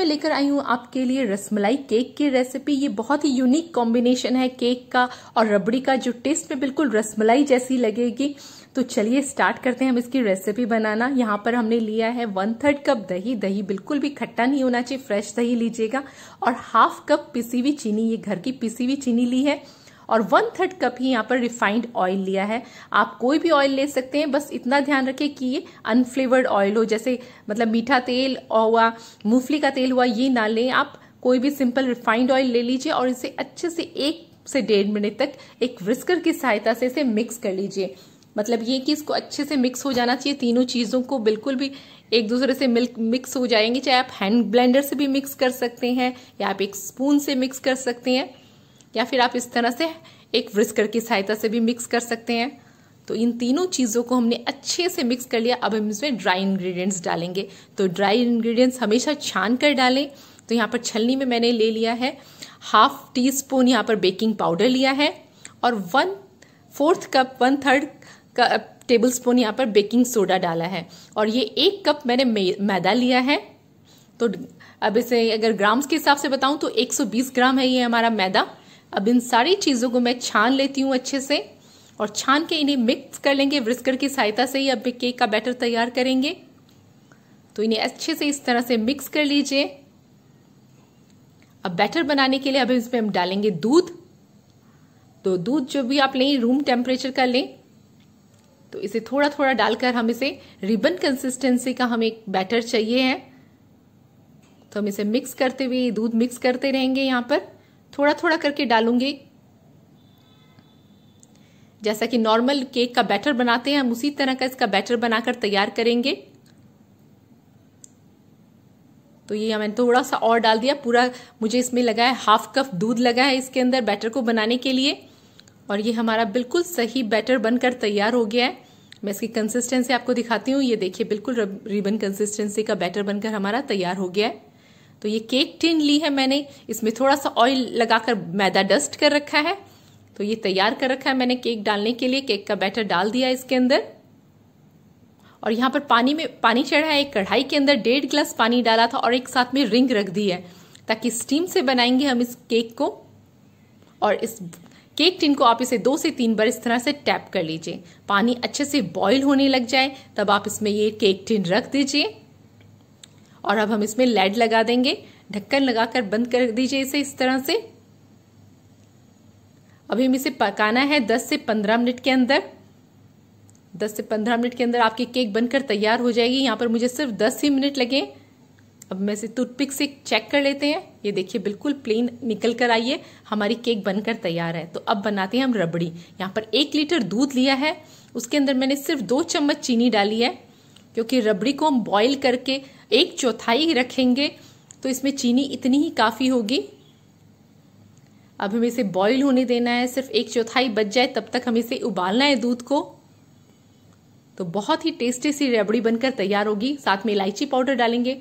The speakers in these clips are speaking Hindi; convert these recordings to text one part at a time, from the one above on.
मैं लेकर आई हूँ आपके लिए रसमलाई केक की रेसिपी ये बहुत ही यूनिक कॉम्बिनेशन है केक का और रबड़ी का जो टेस्ट में बिल्कुल रसमलाई जैसी लगेगी तो चलिए स्टार्ट करते हैं हम इसकी रेसिपी बनाना यहाँ पर हमने लिया है वन थर्ड कप दही दही बिल्कुल भी खट्टा नहीं होना चाहिए फ्रेश दही लीजिएगा और हाफ कप पिसी हुई चीनी ये घर की पिसी हुई चीनी ली है और वन थर्ड कप ही यहाँ पर रिफाइंड ऑयल लिया है आप कोई भी ऑयल ले सकते हैं बस इतना ध्यान रखें कि ये अनफ्लेवर्ड ऑयल हो जैसे मतलब मीठा तेल हुआ मूंगफली का तेल हुआ ये ना लें आप कोई भी सिंपल रिफाइंड ऑयल ले लीजिए और इसे अच्छे से एक से डेढ़ मिनट तक एक विस्कर की सहायता से इसे मिक्स कर लीजिए मतलब ये कि इसको अच्छे से मिक्स हो जाना चाहिए तीनों चीज़ों को बिल्कुल भी एक दूसरे से मिल्क मिक्स हो जाएंगे चाहे आप हैंड ब्लेंडर से भी मिक्स कर सकते हैं या आप एक स्पून से मिक्स कर सकते हैं या फिर आप इस तरह से एक व्रिस्कर की सहायता से भी मिक्स कर सकते हैं तो इन तीनों चीज़ों को हमने अच्छे से मिक्स कर लिया अब हम इसमें ड्राई इंग्रेडिएंट्स डालेंगे तो ड्राई इंग्रेडिएंट्स हमेशा छान कर डालें तो यहाँ पर छलनी में मैंने ले लिया है हाफ टी स्पून यहाँ पर बेकिंग पाउडर लिया है और one fourth cup one third cup table spoon यहाँ पर बेकिंग सोडा डाला है और ये एक कप मैंने मैदा लिया है तो अब इसे अगर ग्राम्स के हिसाब से बताऊं तो 120 ग्राम है ये हमारा मैदा अब इन सारी चीज़ों को मैं छान लेती हूँ अच्छे से और छान के इन्हें मिक्स कर लेंगे व्रिस्कर की सहायता से ही अब केक का बैटर तैयार करेंगे तो इन्हें अच्छे से इस तरह से मिक्स कर लीजिए अब बैटर बनाने के लिए अभी इसमें हम डालेंगे दूध तो दूध जो भी आप लें रूम टेम्परेचर का लें तो इसे थोड़ा थोड़ा डालकर हम इसे रिबन कंसिस्टेंसी का हमें एक बैटर चाहिए है तो हम इसे मिक्स करते हुए दूध मिक्स करते रहेंगे यहां पर थोड़ा थोड़ा करके डालूंगे जैसा कि नॉर्मल केक का बैटर बनाते हैं हम उसी तरह का इसका बैटर बनाकर तैयार करेंगे तो ये मैंने थोड़ा सा और डाल दिया पूरा मुझे इसमें लगा है हाफ कप दूध लगा है इसके अंदर बैटर को बनाने के लिए और ये हमारा बिल्कुल सही बैटर बनकर तैयार हो गया है मैं इसकी कंसिस्टेंसी आपको दिखाती हूँ ये देखिए बिल्कुल रिबन कंसिस्टेंसी का बैटर बनकर हमारा तैयार हो गया है तो ये केक टिन ली है मैंने इसमें थोड़ा सा ऑयल लगाकर मैदा डस्ट कर रखा है तो ये तैयार कर रखा है मैंने केक डालने के लिए केक का बैटर डाल दिया इसके अंदर और यहाँ पर पानी में पानी चढ़ा है एक कढ़ाई के अंदर डेढ़ गिलास पानी डाला था और एक साथ में रिंग रख दी है ताकि स्टीम से बनाएंगे हम इस केक को और इस केक टिन को आप इसे दो से तीन बार इस तरह से टैप कर लीजिए पानी अच्छे से बॉईल होने लग जाए तब आप इसमें ये केक टिन रख दीजिए और अब हम इसमें लेड लगा देंगे ढक्कन लगाकर बंद कर दीजिए इसे इस तरह से अभी हम इसे पकाना है 10 से 15 मिनट के अंदर 10 से 15 मिनट के अंदर आपकी केक बनकर तैयार हो जाएगी यहाँ पर मुझे सिर्फ 10 ही मिनट लगे अब मैं इसे टूथपिक से चेक कर लेते हैं ये देखिए बिल्कुल प्लेन निकल कर आइए हमारी केक बनकर तैयार है तो अब बनाते हैं हम रबड़ी यहाँ पर एक लीटर दूध लिया है उसके अंदर मैंने सिर्फ दो चम्मच चीनी डाली है क्योंकि रबड़ी को हम बॉईल करके एक चौथाई रखेंगे तो इसमें चीनी इतनी ही काफ़ी होगी अब हमें इसे बॉईल होने देना है सिर्फ एक चौथाई बच जाए तब तक हमें इसे उबालना है दूध को तो बहुत ही टेस्टी सी रबड़ी बनकर तैयार होगी साथ में इलायची पाउडर डालेंगे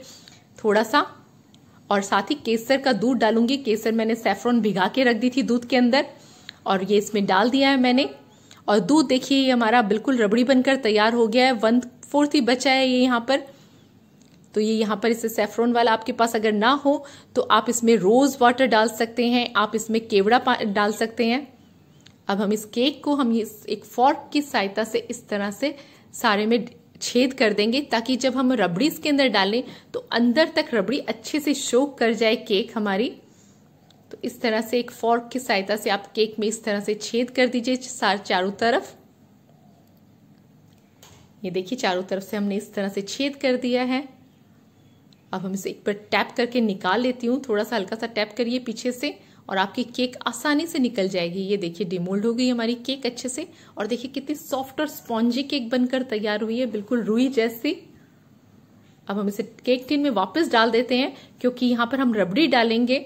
थोड़ा सा और साथ ही केसर का दूध डालूंगी केसर मैंने सेफ्रॉन भिगा के रख दी थी दूध के अंदर और ये इसमें डाल दिया है मैंने और दूध देखिए ये हमारा बिल्कुल रबड़ी बनकर तैयार हो गया है वन फोर्थ ही बचा है ये यहाँ पर तो ये यहाँ पर इसे सेफ्रॉन वाला आपके पास अगर ना हो तो आप इसमें रोज़ वाटर डाल सकते हैं आप इसमें केवड़ा डाल सकते हैं अब हम इस केक को हम एक फॉर्क की सहायता से इस तरह से सारे में छेद कर देंगे ताकि जब हम रबड़ी इसके अंदर डालें तो अंदर तक रबड़ी अच्छे से शोक कर जाए केक हमारी तो इस तरह से एक फॉर्क की सहायता से आप केक में इस तरह से छेद कर दीजिए चारों तरफ ये देखिए चारों तरफ से हमने इस तरह से छेद कर दिया है अब हम इसे एक बार टैप करके निकाल लेती हूँ थोड़ा सा हल्का सा टैप करिए पीछे से और आपकी केक आसानी से निकल जाएगी ये देखिए डिमोल्ड हो गई हमारी केक अच्छे से और देखिए कितनी सॉफ्ट और स्पॉन्जी केक बनकर तैयार हुई है बिल्कुल रुई जैसी अब हम इसे केक टिन में वापस डाल देते हैं क्योंकि यहां पर हम रबड़ी डालेंगे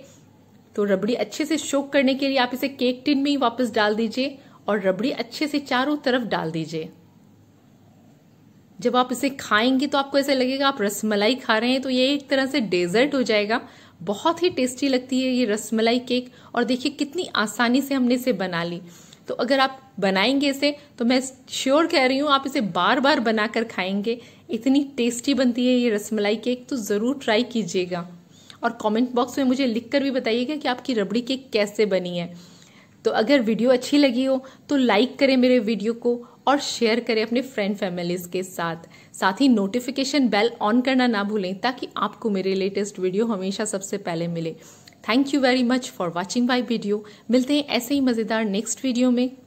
तो रबड़ी अच्छे से शोक करने के लिए आप इसे केक टिन में ही वापस डाल दीजिए और रबड़ी अच्छे से चारों तरफ डाल दीजिए जब आप इसे खाएंगे तो आपको ऐसा लगेगा आप रसमलाई खा रहे हैं तो ये एक तरह से डेजर्ट हो जाएगा बहुत ही टेस्टी लगती है ये रसमलाई केक और देखिए कितनी आसानी से हमने इसे बना ली तो अगर आप बनाएंगे इसे तो मैं श्योर कह रही हूँ आप इसे बार बार बनाकर खाएंगे इतनी टेस्टी बनती है ये रसमलाई केक तो ज़रूर ट्राई कीजिएगा और कमेंट बॉक्स में मुझे लिखकर भी बताइएगा कि आपकी रबड़ी केक कैसे बनी है तो अगर वीडियो अच्छी लगी हो तो लाइक करें मेरे वीडियो को और शेयर करें अपने फ्रेंड फैमिलीज के साथ साथ ही नोटिफिकेशन बेल ऑन करना ना भूलें ताकि आपको मेरे लेटेस्ट वीडियो हमेशा सबसे पहले मिले thank you very much for watching my video मिलते हैं ऐसे ही मज़ेदार नेक्स्ट वीडियो में